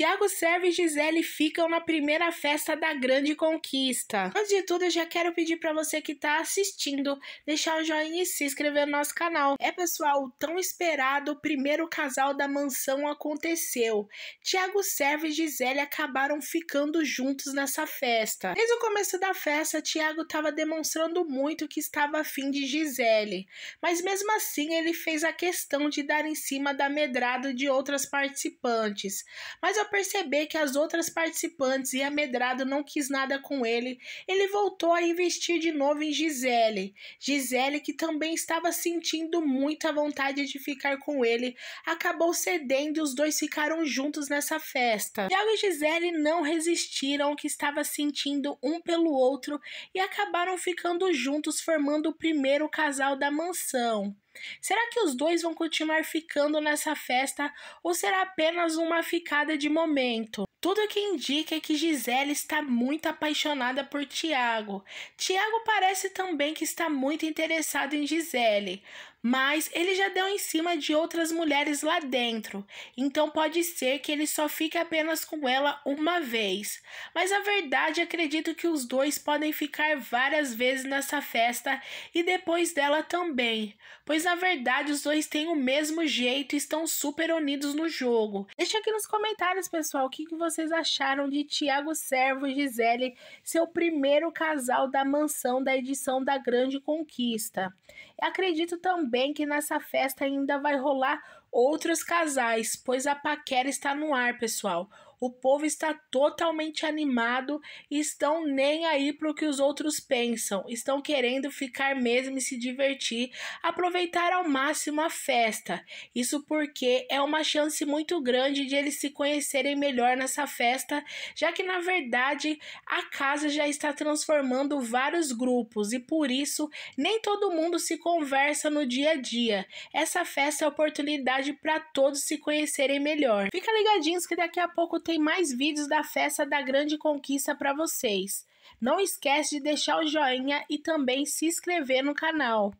Tiago Serve e Gisele ficam na primeira festa da Grande Conquista. Antes de tudo, eu já quero pedir para você que está assistindo, deixar o um joinha e se inscrever no nosso canal. É, pessoal, o tão esperado o primeiro casal da mansão aconteceu. Tiago Serve e Gisele acabaram ficando juntos nessa festa. Desde o começo da festa, Tiago estava demonstrando muito que estava afim de Gisele, mas mesmo assim ele fez a questão de dar em cima da medrada de outras participantes. Mas eu perceber que as outras participantes e a Medrado não quis nada com ele, ele voltou a investir de novo em Gisele. Gisele, que também estava sentindo muita vontade de ficar com ele, acabou cedendo e os dois ficaram juntos nessa festa. Léo e Gisele não resistiram ao que estava sentindo um pelo outro e acabaram ficando juntos, formando o primeiro casal da mansão. Será que os dois vão continuar ficando nessa festa ou será apenas uma ficada de momento? Tudo que indica é que Gisele está muito apaixonada por Tiago. Tiago parece também que está muito interessado em Gisele, mas ele já deu em cima de outras mulheres lá dentro, então pode ser que ele só fique apenas com ela uma vez. Mas a verdade, acredito que os dois podem ficar várias vezes nessa festa e depois dela também, pois na verdade os dois têm o mesmo jeito e estão super unidos no jogo. Deixa aqui nos comentários, pessoal, o que, que você vocês acharam de Tiago Servo e Gisele, seu primeiro casal da mansão da edição da Grande Conquista. Acredito também que nessa festa ainda vai rolar outros casais, pois a paquera está no ar, pessoal. O povo está totalmente animado e estão nem aí para o que os outros pensam. Estão querendo ficar mesmo e se divertir, aproveitar ao máximo a festa. Isso porque é uma chance muito grande de eles se conhecerem melhor nessa festa, já que na verdade a casa já está transformando vários grupos e por isso nem todo mundo se conversa no dia a dia. Essa festa é a oportunidade oportunidade para todos se conhecerem melhor. Fica ligadinhos que daqui a pouco tem mais vídeos da festa da Grande Conquista para vocês. Não esquece de deixar o joinha e também se inscrever no canal.